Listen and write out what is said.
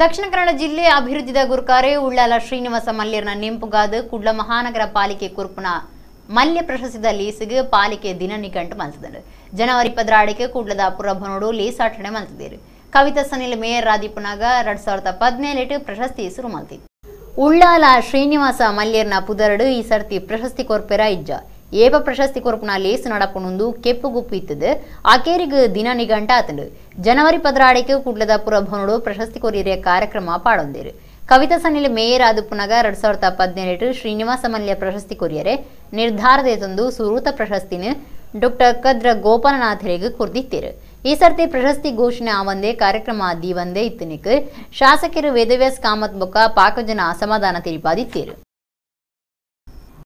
ದಕ್ಷಿಣ ಕನ್ನಡ ಜಿಲ್ಲೆ ಅಭಿವೃದ್ಧಿದ ಗುರುಕಾರೆ ಉಳ್ಳಾಲ ಶ್ರೀನಿವಾಸ ಮಲ್ಯರ್ನ ನೆಂಪುಗಾದ ಕುಡ್ಲ ಮಹಾನಗರ ಪಾಲಿಕೆ ಕುರ್ಪುನ ಮಲ್ಯ ಪ್ರಶಸ್ತಿದ ಲೀಸಿಗೆ ಪಾಲಿಕೆ ದಿನ ನಿಘಂಟು ಜನವರಿ ಪದ್ರಾಡಿಕೆ ಕುಡ್ಲದ ಪುರಭನೋಡು ಲೀಸ್ ಆಟನೆ ಮಲ್ತಿದ್ದರು ಕವಿತಾ ಸನಿಲ್ ಮೇಯರ್ ರಾಧಿಪುನಾಗ ಎರಡ್ ಸಾವಿರದ ಹದಿನೇಳು ಪ್ರಶಸ್ತಿ ಶುರು ಮಲ್ತಿತ್ತು ಉಳ್ಳಾಲ ಶ್ರೀನಿವಾಸ ಮಲ್ಯರ್ನ ಪುದರಡು ಈ ಸರ್ತಿ ಪ್ರಶಸ್ತಿ ಕೊರ್ಪೆರ ಇಜ್ಜ ಏಪ ಪ್ರಶಸ್ತಿ ಕೊರಪುನ ಲೇಸು ನಡಪುನೊಂದು ಕೆಪ್ಪು ಗುಪ್ಪು ಇತ್ತದೆ ಆಕೇರಿಗೆ ದಿನ ನಿಗಂಟ ಆತಂಡು ಜನವರಿ ಪದರಾಡಿಕೆ ಕುಡ್ಲದ ಪುರಭವನಡು ಪ್ರಶಸ್ತಿ ಕೊರಿಯರ ಕಾರ್ಯಕ್ರಮ ಪಾಡೊಂದಿರು ಕವಿತಾ ಸನ್ನಿಲ್ ಮೇಯರ್ ಆದುಪುನಗ ಎರಡ್ ಸಾವಿರದ ಹದಿನೆಂಟು ಶ್ರೀನಿವಾಸ ಮಲ್ಯ ಪ್ರಶಸ್ತಿ ಕೊರಿಯರೆ ನಿರ್ಧಾರದೆ ತಂದು ಸುರೂತ ಪ್ರಶಸ್ತಿನ ಡಾಕ್ಟರ್ ಕದ್ರ ಗೋಪಾಲನಾಥರಿಗೆ ಕುರ್ದಿತ್ತಿರು ಈ ಸರ್ತಿ ಪ್ರಶಸ್ತಿ ಘೋಷಣೆ ಆವಂದೆ ಕಾರ್ಯಕ್ರಮ ಆದಿ ಒಂದೇ ಶಾಸಕರು ವೇದವ್ಯಾಸ್ ಕಾಮತ್ ಬೊಕ್ಕ ಪಾಕಜನ ಅಸಮಾಧಾನ ತಿರುಪಾದಿತ್ತಿರು